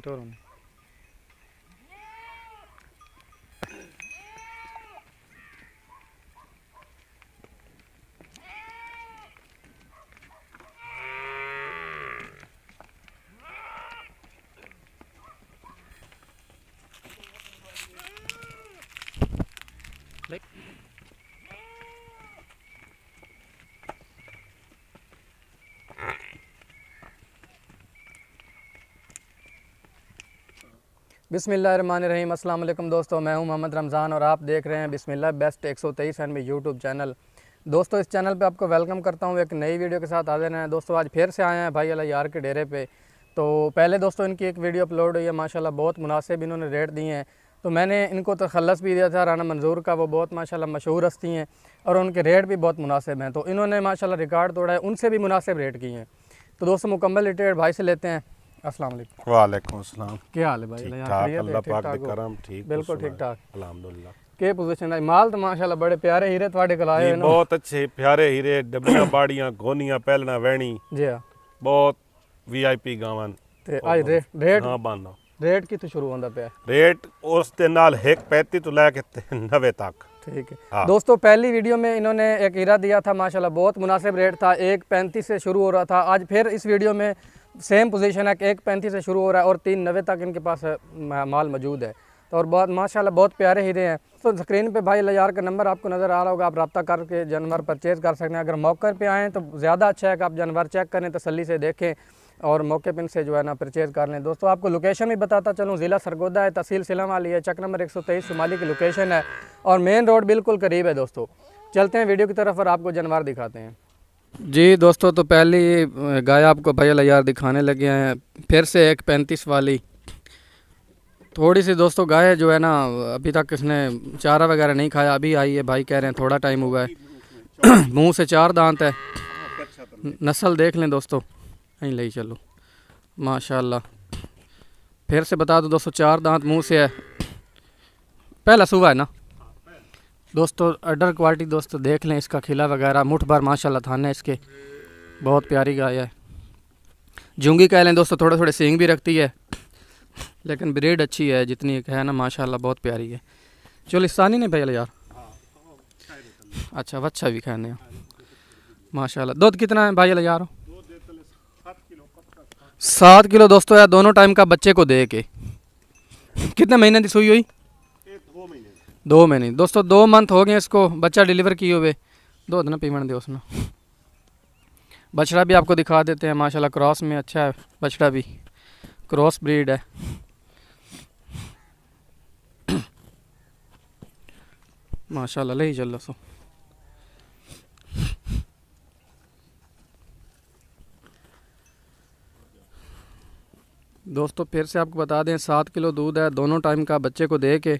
el बिसमीम अल्लाम दोस्तों मैं हूं मोहम्मद रमज़ान और आप देख रहे हैं बिसमिल्ला बेस्ट एक सौ तेईस एनबी यूट्यूब चैनल दोस्तों इस चैनल पे आपको वेलकम करता हूं एक नई वीडियो के साथ हाजिर हैं दोस्तों आज फिर से आए हैं भाई अला यार के डेरे पे तो पहले दोस्तों इनकी एक वीडियो अपलोड हुई है माशाल्लाह बहुत मुनासिब इन्होंने रेट दिए हैं तो मैंने इनको तखलस भी दिया था राना मंजूर का वो बहुत माशाल्लाह मशहूर हस्ती हैं और उनके रेट भी बहुत मुनासिब हैं तो इन्होंने माशाल्लाह रिकॉर्ड तोड़ा है उनसे भी मुनासिब रेट किए हैं तो दोस्तों मुकम्मल रिटेड भाई से लेते हैं अस्सलाम क्या हाल है दोस्तों पहली वीडियो में इन्होंने एक हीरा दिया था माशाला बहुत मुनासिब रेट था एक पैंतीस से शुरू हो रहा था आज फिर इस वीडियो में सेम पोजीशन है कि एक पैंतीस से शुरू हो रहा है और तीन नवे तक इनके पास माल मौजूद है तो और बहुत माशाल्लाह बहुत प्यारे हीरे हैं तो स्क्रीन पे भाई लजार का नंबर आपको नज़र आ रहा होगा आप रब्ता करके जानवर परचेज़ कर सकते हैं अगर मौके पे आएँ तो ज़्यादा अच्छा है कि आप जानवर चेक करें तसली से देखें और मौके पर इनसे जो है ना परचेज़ कर लें दोस्तों आपको लोकेशन भी बताता चलूँ ज़िला सरगोदा है तहसील सिलम वाली है चक नंबर एक सौ तेईस शुमाली की लोकेशन है और मेन रोड बिल्कुल करीब है दोस्तों चलते हैं वीडियो की तरफ और आपको जानवर दिखाते हैं जी दोस्तों तो पहले गाय आपको भैया लयार दिखाने लगे हैं फिर से एक पैंतीस वाली थोड़ी सी दोस्तों गाय जो है ना अभी तक इसने चारा वगैरह नहीं खाया अभी आई है भाई कह रहे हैं थोड़ा टाइम हुआ है मुंह से चार दांत है नस्ल देख लें दोस्तों नहीं ले चलो माशाल्लाह फिर से बता दो दोस्तों चार दांत मुंह से है पहला सुबह है ना दोस्तों अडर क्वालिटी दोस्तों देख लें इसका खिला वगैरह मुठ भर माशाल्लाह थाना इसके बहुत प्यारी गाय है जूंगी कह लें दोस्तों थोड़े थोड़े सींग भी रखती है लेकिन ब्रेड अच्छी है जितनी है ना माशाल्लाह बहुत प्यारी है चलो चोलिस्तानी नहीं भैया यार अच्छा वच्छा भी खाने माशाल्लाह दूध कितना है भाई यार सात किलो दोस्तों यार दोनों टाइम का बच्चे को दे के कितने महीने की सुई हुई दो महीने दोस्तों दो मंथ हो गए इसको बच्चा डिलीवर किए हुए दो दिन पेमेंट दो उसने बछड़ा भी आपको दिखा देते हैं माशाल्लाह क्रॉस में अच्छा है बछड़ा भी क्रॉस ब्रीड है माशाल्लाह ले चल सो दोस्तों फिर से आपको बता दें सात किलो दूध है दोनों टाइम का बच्चे को दे के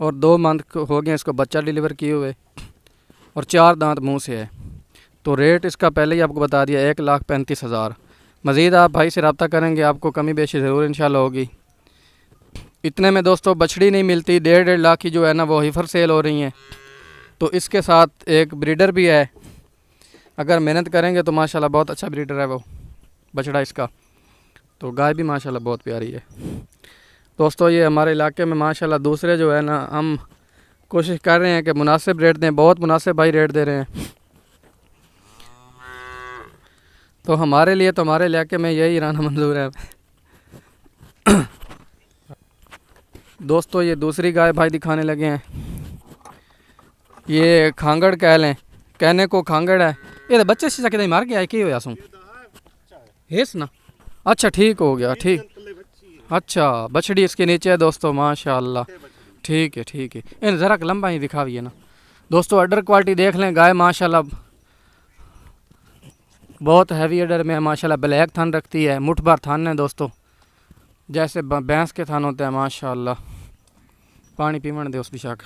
और दो मंथ हो गए इसको बच्चा डिलीवर किए हुए और चार दांत मुंह से है तो रेट इसका पहले ही आपको बता दिया एक लाख पैंतीस हज़ार मज़ीद आप भाई से रबता करेंगे आपको कमी बेशी ज़रूर इन होगी इतने में दोस्तों बछड़ी नहीं मिलती डेढ़ डेढ़ लाख की जो है ना वो ही फर सेल हो रही हैं तो इसके साथ एक ब्रीडर भी है अगर मेहनत करेंगे तो माशाल्लाह बहुत अच्छा ब्रीडर है वो बछड़ा इसका तो गाय भी माशाल्लाह बहुत प्यारी है दोस्तों ये हमारे इलाके में माशाल्लाह दूसरे जो है ना हम कोशिश कर रहे हैं कि मुनासिब रेट दें बहुत मुनासिब भाई रेट दे रहे हैं तो हमारे लिए तो हमारे इलाके में यही रहना मंजूर है दोस्तों ये दूसरी गाय भाई दिखाने लगे हैं ये खांगड़ कह लें कहने को खांगड़ है ये तो बच्चे से जाके तो मार के आए की हो यासू हेस ना अच्छा ठीक हो गया ठीक अच्छा बछड़ी इसके नीचे है दोस्तों माशाल्लाह ठीक है ठीक है इन ज़रा लंबा ही दिए ना दोस्तों अडर क्वालिटी देख लें गाय माशाल्लाह बहुत हैवी अडर में है माशाल्लाह ब्लैक थान रखती है भर थान है दोस्तों जैसे भैंस के थान होते हैं माशाल्लाह पानी पीवन दे उस शक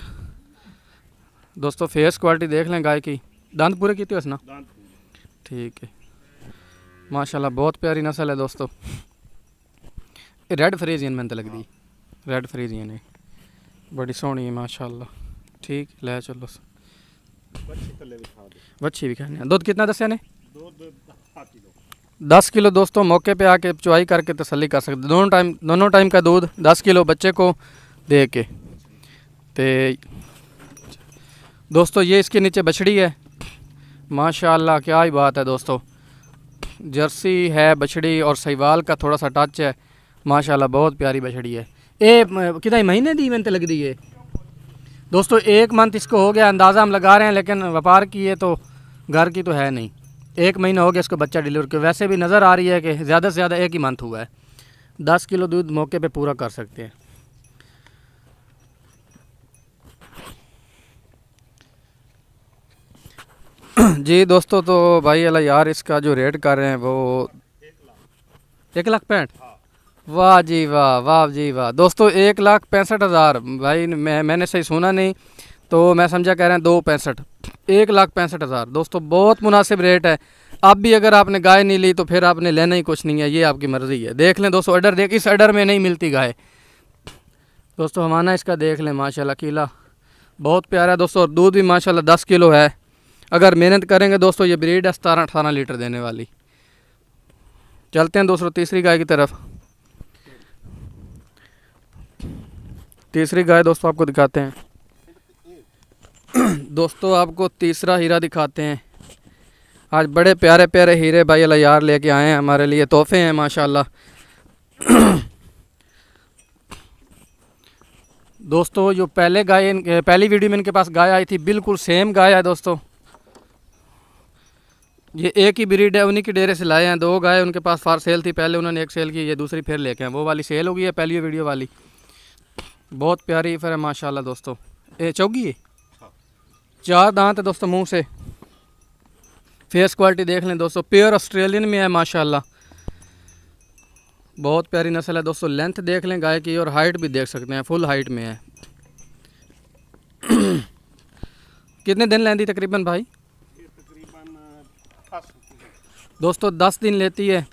दोस्तों फेस क्वालिटी देख लें गाय की दंद पूरे कितने ना ठीक है माशाल्लाह बहुत प्यारी नस्ल है दोस्तों रेड फ्रेजियन मैं तो लगती ਲੱਗਦੀ ਰੈੱਡ बड़ी सोहनी ਬੜੀ ਸੋਹਣੀ ठीक ले चलो बच्छी भी खाने दूध कितना दस ने दस किलो दोस्तों मौके पे आके चुवाई करके तसली कर सकते दोनों टाइम दोनों टाइम का दूध दस किलो बच्चे को दे के ते दोस्तों ये इसके नीचे बछड़ी है माशाल्लाह क्या ही बात है दोस्तों जर्सी है बछड़ी और सहीवाल का थोड़ा सा टच है माशाल्लाह बहुत प्यारी बछड़ी है ये कितना महीने दी मैंने लग दी है दोस्तों एक मंथ इसको हो गया अंदाज़ा हम लगा रहे हैं लेकिन व्यापार की है तो घर की तो है नहीं एक महीना हो गया इसको बच्चा डिलीवर किया वैसे भी नज़र आ रही है कि ज़्यादा से ज़्यादा एक ही मंथ हुआ है दस किलो दूध मौके पर पूरा कर सकते हैं जी दोस्तों तो भाई अला यार इसका जो रेट कर रहे हैं वो एक लाख पैंठ वाह जी वाह वाह जी वाह दोस्तों एक लाख पैंसठ हज़ार भाई मैं मैंने सही सुना नहीं तो मैं समझा कह रहे हैं दो पैंसठ एक लाख पैंसठ हज़ार दोस्तों बहुत मुनासिब रेट है अब भी अगर आपने गाय नहीं ली तो फिर आपने लेना ही कुछ नहीं है ये आपकी मर्ज़ी है देख लें दोस्तों ऑर्डर देख इस ऑर्डर में नहीं मिलती गाय दोस्तों हमारा इसका देख लें माशाल्लाह कीला बहुत प्यारा है दोस्तों और दूध भी माशाल्लाह दस किलो है अगर मेहनत करेंगे दोस्तों ये ब्रीड है सतारह अठारह लीटर देने वाली चलते हैं दोस्तों तीसरी गाय की तरफ तीसरी गाय दोस्तों आपको दिखाते हैं दोस्तों आपको तीसरा हीरा दिखाते हैं आज बड़े प्यारे प्यारे हीरे भाई यार लेके आए हैं हमारे लिए तोहफे हैं माशाल्लाह दोस्तों जो पहले गाय पहली वीडियो में इनके पास गाय आई थी बिल्कुल सेम गाय है दोस्तों ये एक ही ब्रीड है उन्हीं के डेरे से लाए हैं दो गाय उनके पास फार सेल थी पहले उन्होंने एक सेल की ये दूसरी फिर लेके हैं वो वाली सेल हो गई है पहली वीडियो वाली बहुत प्यारी फिर है माशाल्लाह दोस्तों ये चौगी है चार दांत है दोस्तों मुंह से फेस क्वालिटी देख लें दोस्तों प्योर ऑस्ट्रेलियन में है माशाल्लाह बहुत प्यारी नस्ल है दोस्तों लेंथ देख लें गाय की और हाइट भी देख सकते हैं फुल हाइट में है कितने दिन लेंदी तकरीबन भाई दोस्तों दस दिन लेती है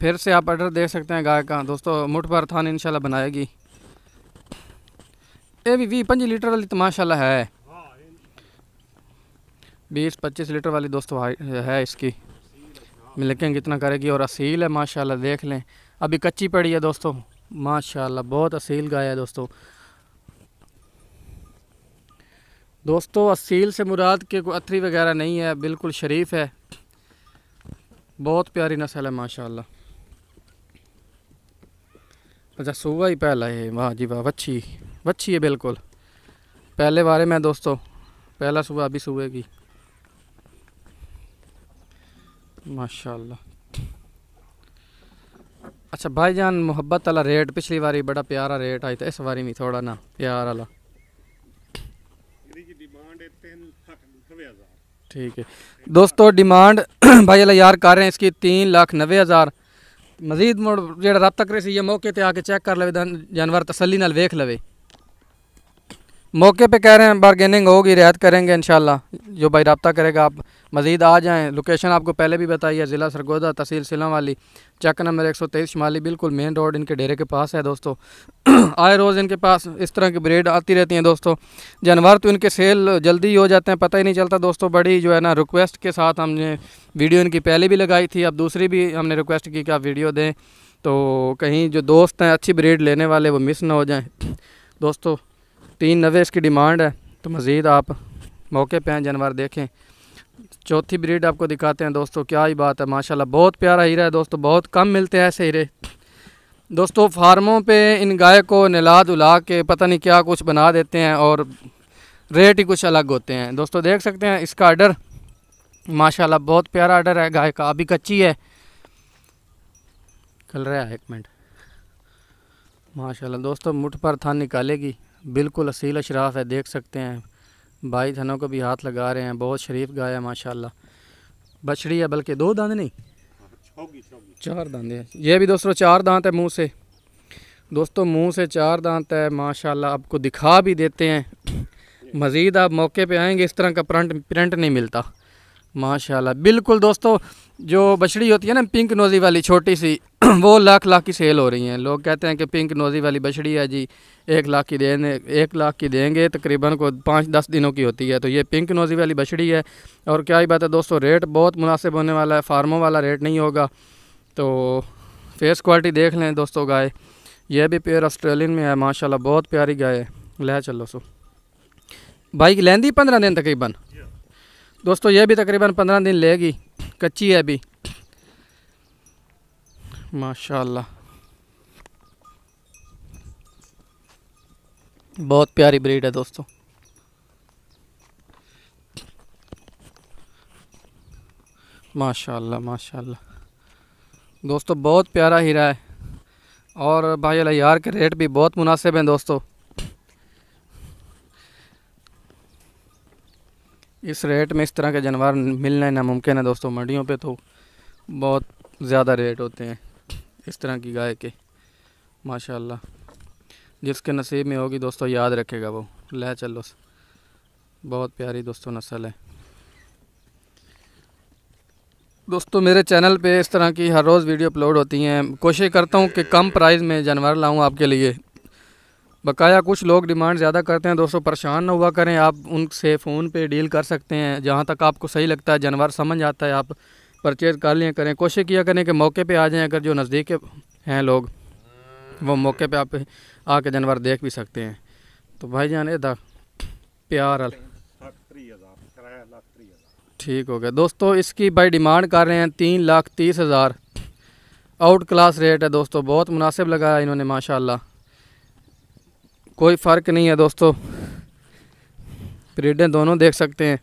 फिर से आप ऑर्डर देख सकते हैं गाय का दोस्तों मुठ पर थान इनशाला बनाएगी ਇਹ भी 20 लीटर वाली तो ਤਮਾਸ਼ਾਅੱਲਾ है बीस पच्चीस लीटर वाली दोस्तों है इसकी लेकिन कितना करेगी और असील है माशाल्लाह देख लें अभी कच्ची पड़ी है दोस्तों माशाल्लाह बहुत असील गाय है दोस्तों दोस्तों असील से मुराद के कोई अथरी वगैरह नहीं है बिल्कुल शरीफ है बहुत प्यारी नस्ल है माशाल्लाह अच्छा सुबह ही पहला है वाह जी वाह अच्छी बच्ची है बिल्कुल पहले बारे में दोस्तों पहला सुबह अभी सुबह की माशाल्लाह अच्छा भाईजान मोहब्बत वाला रेट पिछली बारी बड़ा प्यारा रेट आई था इस बारी में थोड़ा ना प्यार वाला ठीक है दोस्तों डिमांड भाई अला यार कर रहे हैं इसकी तीन लाख नबे हज़ार मजीद मुड़ जो रब तक ये मौके पर आके चेक कर ले जानवर तसली वेख लवे मौके पे कह रहे हैं बारगेनिंग होगी रियायत करेंगे इन जो भाई रबता करेगा आप मज़ीद आ जाएँ लोकेशन आपको पहले भी बताई है ज़िला सरगोदा तहसील सिला वाली चक नंबर एक सौ तेईस शुमाली बिल्कुल मेन रोड इनके डेरे के पास है दोस्तों आए रोज़ इनके पास इस तरह की ब्रेड आती रहती हैं दोस्तों जानवर तो इनके सेल जल्दी हो जाते हैं पता ही नहीं चलता दोस्तों बड़ी जो है ना रिक्वेस्ट के साथ हमने वीडियो इनकी पहले भी लगाई थी अब दूसरी भी हमने रिक्वेस्ट की कि आप वीडियो दें तो कहीं जो दोस्त हैं अच्छी ब्रेड लेने वाले वो मिस ना हो जाएँ दोस्तों तीन नवे इसकी डिमांड है तो मज़ीद आप मौके पे हैं जानवर देखें चौथी ब्रीड आपको दिखाते हैं दोस्तों क्या ही बात है माशाल्लाह बहुत प्यारा हीरा है दोस्तों बहुत कम मिलते हैं ऐसे हीरे दोस्तों फार्मों पे इन गाय को नला दुला के पता नहीं क्या कुछ बना देते हैं और रेट ही कुछ अलग होते हैं दोस्तों देख सकते हैं इसका आर्डर माशाल्लाह बहुत प्यारा आर्डर है गाय का अभी कच्ची है कल रहा है एक मिनट माशाल्लाह दोस्तों मुठ पर थान निकालेगी बिल्कुल असील अशराफ है देख सकते हैं भाई धनों को भी हाथ लगा रहे हैं बहुत शरीफ गाय है माशाल्लाह बछड़ी है बल्कि दो दांत नहीं चार दांत है ये भी दोस्तों चार दांत है मुंह से दोस्तों मुंह से चार दांत है माशाल्लाह आपको दिखा भी देते हैं मज़ीद आप मौके पे आएंगे इस तरह का प्रंट प्रिंट नहीं मिलता माशाल्लाह बिल्कुल दोस्तों जो बछड़ी होती है ना पिंक नोज़ी वाली छोटी सी वो लाख लाख की सेल हो रही हैं लोग कहते हैं कि पिंक नोज़ी वाली बछड़ी है जी एक लाख की देने एक लाख की देंगे तकरीबन को पाँच दस दिनों की होती है तो ये पिंक नोज़ी वाली बछड़ी है और क्या ही बात है दोस्तों रेट बहुत मुनासिब होने वाला है फार्मों वाला रेट नहीं होगा तो फेस क्वालिटी देख लें दोस्तों गाय यह भी प्योर ऑस्ट्रेलियन में है माशाला बहुत प्यारी गाय है ले चलो सो बाइक लेंदी पंद्रह दिन तकरीबन दोस्तों ये भी तकरीबन पंद्रह दिन लेगी कच्ची है अभी माशाल्लाह बहुत प्यारी ब्रीड है दोस्तों माशाल्लाह माशाल्लाह दोस्तों बहुत प्यारा हीरा है और भाई यार के रेट भी बहुत मुनासिब हैं दोस्तों इस रेट में इस तरह के जानवर मिलना नामुमकिन है दोस्तों मंडियों पे तो बहुत ज़्यादा रेट होते हैं इस तरह की गाय के माशाल्लाह जिसके नसीब में होगी दोस्तों याद रखेगा वो ले चलो बहुत प्यारी दोस्तों नस्ल है दोस्तों मेरे चैनल पे इस तरह की हर रोज़ वीडियो अपलोड होती हैं कोशिश करता हूँ कि कम प्राइस में जानवर लाऊँ आपके लिए बकाया कुछ लोग डिमांड ज़्यादा करते हैं दोस्तों परेशान ना हुआ करें आप उनसे फ़ोन पे डील कर सकते हैं जहाँ तक आपको सही लगता है जानवर समझ आता है आप परचेज़ कर लिया करें कोशिश किया करें कि मौके पे आ जाएं अगर जो नज़दीक हैं लोग वो मौके पे आप आके जानवर देख भी सकते हैं तो भाई जान एदा प्यार ठीक हो गया दोस्तों इसकी भाई डिमांड कर रहे हैं तीन लाख तीस हज़ार आउट क्लास रेट है दोस्तों बहुत मुनासिब लगाया इन्होंने माशाला कोई फ़र्क नहीं है दोस्तों ब्रीडें दोनों देख सकते हैं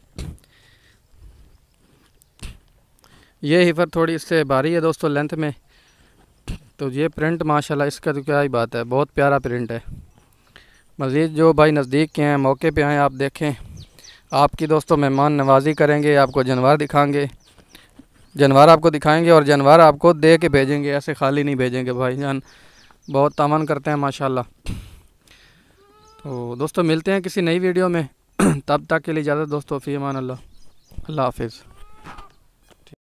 ये हीफर थोड़ी इससे भारी है दोस्तों लेंथ में तो ये प्रिंट माशाल्लाह इसका तो क्या ही बात है बहुत प्यारा प्रिंट है मज़ीद जो भाई नज़दीक के हैं मौके पे आएँ आप देखें आपकी दोस्तों मेहमान नवाजी करेंगे आपको जानवर दिखाएंगे जानवर आपको दिखाएंगे और जानवर आपको दे के भेजेंगे ऐसे खाली नहीं भेजेंगे भाई जान बहुत तमन करते हैं माशाल्लाह तो दोस्तों मिलते हैं किसी नई वीडियो में तब तक के लिए ज़्यादा दोस्तों फ़ी अमान अल्लाह अल्लाह हाफिज़